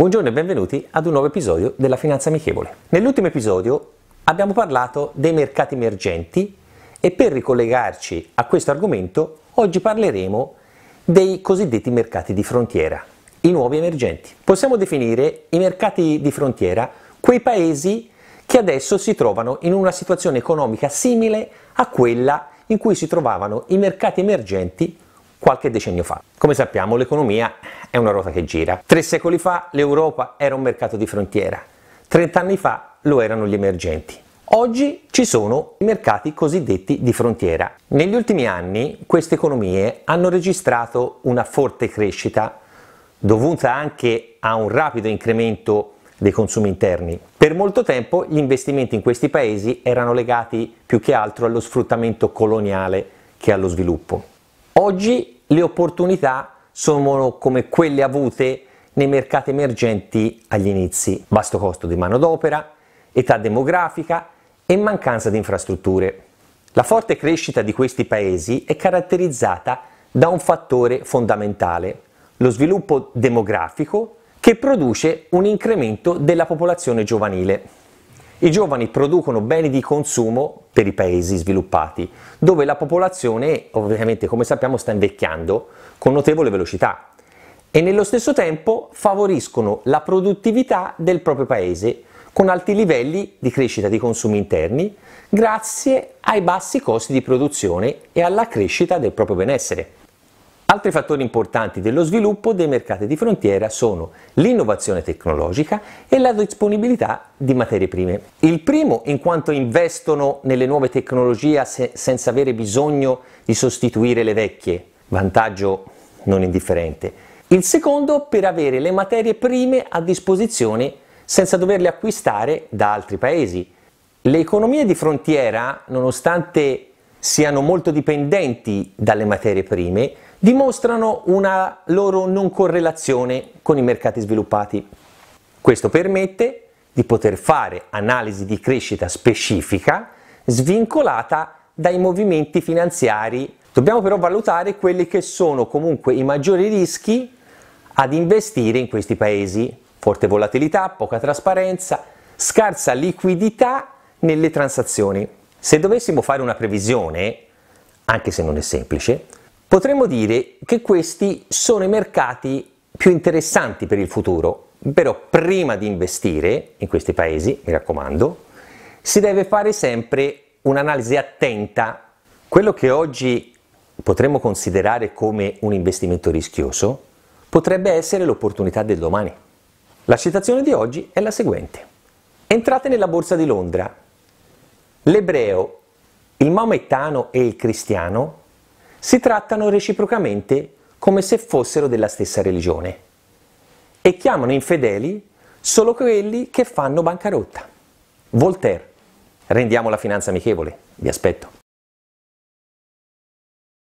Buongiorno e benvenuti ad un nuovo episodio della Finanza Amichevole. Nell'ultimo episodio abbiamo parlato dei mercati emergenti e per ricollegarci a questo argomento oggi parleremo dei cosiddetti mercati di frontiera, i nuovi emergenti. Possiamo definire i mercati di frontiera quei paesi che adesso si trovano in una situazione economica simile a quella in cui si trovavano i mercati emergenti qualche decennio fa. Come sappiamo l'economia è una ruota che gira. Tre secoli fa l'Europa era un mercato di frontiera, trent'anni fa lo erano gli emergenti. Oggi ci sono i mercati cosiddetti di frontiera. Negli ultimi anni queste economie hanno registrato una forte crescita dovuta anche a un rapido incremento dei consumi interni. Per molto tempo gli investimenti in questi paesi erano legati più che altro allo sfruttamento coloniale che allo sviluppo. Oggi le opportunità sono come quelle avute nei mercati emergenti agli inizi, basso costo di manodopera, età demografica e mancanza di infrastrutture. La forte crescita di questi paesi è caratterizzata da un fattore fondamentale, lo sviluppo demografico che produce un incremento della popolazione giovanile. I giovani producono beni di consumo per i paesi sviluppati, dove la popolazione ovviamente come sappiamo sta invecchiando con notevole velocità e nello stesso tempo favoriscono la produttività del proprio paese con alti livelli di crescita di consumi interni grazie ai bassi costi di produzione e alla crescita del proprio benessere. Altri fattori importanti dello sviluppo dei mercati di frontiera sono l'innovazione tecnologica e la disponibilità di materie prime. Il primo in quanto investono nelle nuove tecnologie se senza avere bisogno di sostituire le vecchie, vantaggio non indifferente. Il secondo per avere le materie prime a disposizione senza doverle acquistare da altri paesi. Le economie di frontiera, nonostante siano molto dipendenti dalle materie prime, dimostrano una loro non correlazione con i mercati sviluppati. Questo permette di poter fare analisi di crescita specifica svincolata dai movimenti finanziari. Dobbiamo però valutare quelli che sono comunque i maggiori rischi ad investire in questi paesi. Forte volatilità, poca trasparenza, scarsa liquidità nelle transazioni. Se dovessimo fare una previsione, anche se non è semplice, potremmo dire che questi sono i mercati più interessanti per il futuro, però prima di investire in questi paesi, mi raccomando, si deve fare sempre un'analisi attenta. Quello che oggi potremmo considerare come un investimento rischioso potrebbe essere l'opportunità del domani. La citazione di oggi è la seguente. Entrate nella borsa di Londra L'ebreo, il maomettano e il cristiano si trattano reciprocamente come se fossero della stessa religione e chiamano infedeli solo quelli che fanno bancarotta. Voltaire, rendiamo la finanza amichevole, vi aspetto.